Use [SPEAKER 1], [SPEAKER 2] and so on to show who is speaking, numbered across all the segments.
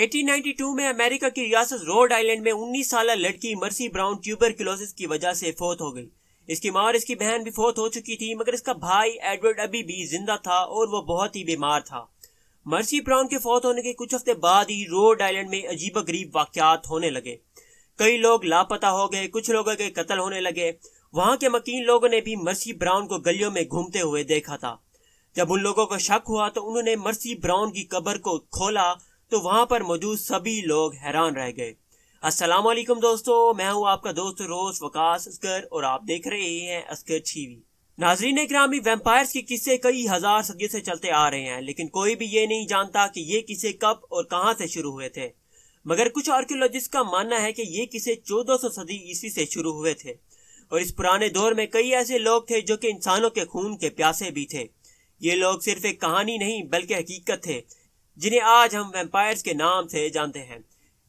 [SPEAKER 1] 1892 में अमेरिका की रियासत रोड आइलैंड में 19 साल लड़की मर्सी ब्राउन ट्यूबरक्लोसिस की वजह से फोत हो गई इसकी माँ और इसकी बहन भी फोत हो चुकी थी मगर इसका भाई एडवर्ड अभी भी जिंदा था और वो बहुत ही बीमार था मर्सी ब्राउन के फोत होने के कुछ हफ्ते बाद ही रोड आइलैंड में अजीब गरीब वाकयात होने लगे कई लोग लापता हो गए कुछ लोगों के कत्ल होने लगे वहां के मकीन लोगों ने भी मर्सी ब्राउन को गलियों में घूमते हुए देखा था जब उन लोगों को शक हुआ तो उन्होंने मर्सी ब्राउन की कब्र को खोला तो वहां पर मौजूद सभी लोग हैरान रह गए अस्सलाम वालेकुम दोस्तों मैं हूं आपका दोस्त रोज वकास अस्कर और आप देख रहे हैं असगर छीवी नाजरीन ग्रामी वेम्पायर्स के किस्से कई हजार सदियों से चलते आ रहे हैं लेकिन कोई भी ये नहीं जानता कि ये किस्से कब और कहां से शुरू हुए थे मगर कुछ आर्क्योलॉजिस्ट का मानना है कि ये किस्से 1400 सदी ईस्वी से शुरू हुए थे और इस पुराने दौर में कई ऐसे लोग थे जो कि इंसानों के खून के प्यासे भी थे ये लोग सिर्फ एक कहानी नहीं बल्कि हकीकत थे जिन्हें आज हम वेम्पायर्स के नाम से जानते हैं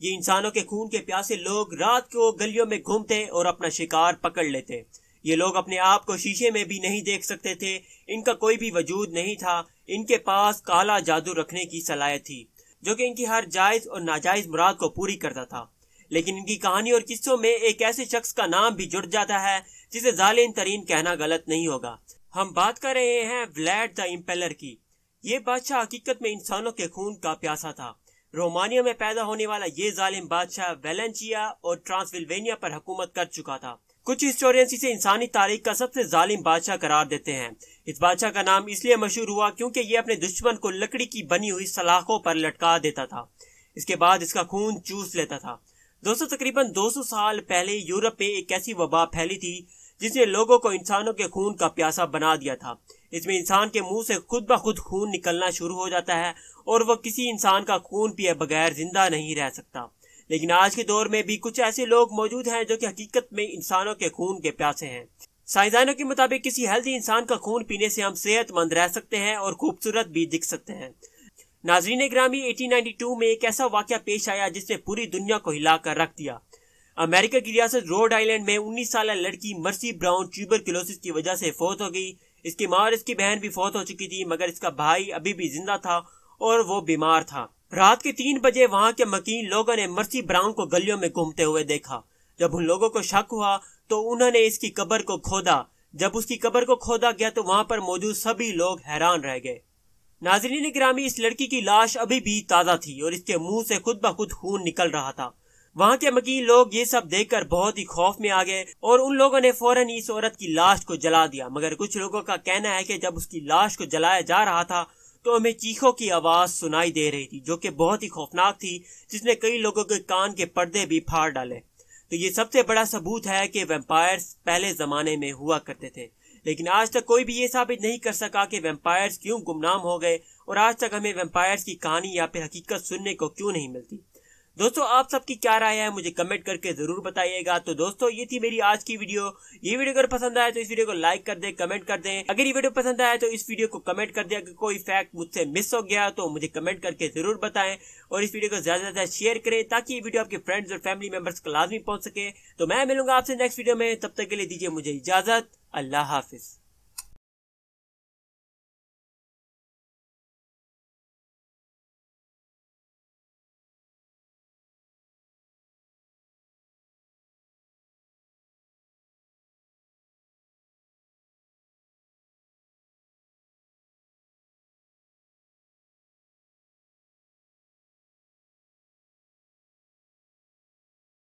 [SPEAKER 1] ये इंसानों के खून के प्यासे लोग रात को गलियों में घूमते और अपना शिकार पकड़ लेते ये लोग अपने आप को शीशे में भी नहीं देख सकते थे इनका कोई भी वजूद नहीं था इनके पास काला जादू रखने की सलाहियत थी जो कि इनकी हर जायज और नाजायज मुराद को पूरी करता था लेकिन इनकी कहानी और किस्सों में एक ऐसे शख्स का नाम भी जुड़ जाता है जिसे जालिम तरीन कहना गलत नहीं होगा हम बात कर रहे हैं ब्लैड द इम्पेलर की ये बादशाह हकीकत में इंसानों के खून का प्यासा था रोमानिया में पैदा होने वाला ये जालिम बादशाह वेलेंचिया और ट्रांसविल्वेनिया पर हुकूमत कर चुका था कुछ हिस्टोरियंस इसे इंसानी तारीख का सबसे जालिम बादशाह करार देते हैं इस बादशाह का नाम इसलिए मशहूर हुआ क्योंकि ये अपने दुश्मन को लकड़ी की बनी हुई सलाखों पर लटका देता था इसके बाद इसका खून चूस लेता था दोस्तों तकरीबन 200 साल पहले यूरोप में एक ऐसी वबा फैली थी जिसने लोगों को इंसानों के खून का प्यासा बना दिया था इसमें इंसान के मुंह से खुद ब खुद खून निकलना शुरू हो जाता है और वह किसी इंसान का खून पिए बगैर जिंदा नहीं रह सकता लेकिन आज के दौर में भी कुछ ऐसे लोग मौजूद हैं जो कि हकीकत में इंसानों के खून के प्यासे हैं साइंसदानों के मुताबिक किसी हेल्दी इंसान का खून पीने से हम सेहतमंद रह सकते हैं और खूबसूरत भी दिख सकते हैं नाजरीन ग्रामी 1892 में एक ऐसा वाक्य पेश आया जिसने पूरी दुनिया को हिलाकर रख दिया अमेरिका की रियासत रोड आइलैंड में 19 साल लड़की मर्सी ब्राउन ट्यूबर की वजह से फौत हो गई इसकी माँ और इसकी बहन भी फौत हो चुकी थी मगर इसका भाई अभी भी जिंदा था और वो बीमार था रात के तीन बजे वहाँ के मकीन लोगों ने मर्सी ब्राउन को गलियों में घूमते हुए देखा जब उन लोगों को शक हुआ तो उन्होंने इसकी कब्र को खोदा जब उसकी कब्र को खोदा गया तो वहाँ पर मौजूद सभी लोग हैरान रह गए नाजरीन ग्रामी इस लड़की की लाश अभी भी ताज़ा थी और इसके मुंह से खुद ब खुद खून निकल रहा था वहाँ के मकीन लोग ये सब देखकर बहुत ही खौफ में आ गए और उन लोगों ने फौरन इस औरत की लाश को जला दिया मगर कुछ लोगों का कहना है कि जब उसकी लाश को जलाया जा रहा था तो हमें चीखों की आवाज सुनाई दे रही थी जो कि बहुत ही खौफनाक थी जिसने कई लोगों के कान के पर्दे भी फाड़ डाले तो ये सबसे बड़ा सबूत है कि वेम्पायर्स पहले जमाने में हुआ करते थे लेकिन आज तक कोई भी ये साबित नहीं कर सका कि वेम्पायर्स क्यों गुमनाम हो गए और आज तक हमें वेम्पायर्स की कहानी या फिर हकीकत सुनने को क्यों नहीं मिलती दोस्तों आप सबकी क्या राय है मुझे कमेंट करके जरूर बताइएगा तो दोस्तों ये थी मेरी आज की वीडियो ये वीडियो अगर पसंद आया तो इस वीडियो को लाइक कर दे कमेंट कर दे अगर ये वीडियो पसंद आया तो इस वीडियो को कमेंट कर दे अगर कोई फैक्ट मुझसे मिस हो गया तो मुझे कमेंट करके जरूर बताएं और इस वीडियो को ज्यादा से ज्यादा शेयर करें ताकि ये वीडियो आपके फ्रेंड्स और फैमिली मेंबर्स को लाजमी पहुंच सके तो मैं मिलूंगा आपसे नेक्स्ट वीडियो में तब तक के लिए दीजिए मुझे इजाजत अल्लाह हाफिज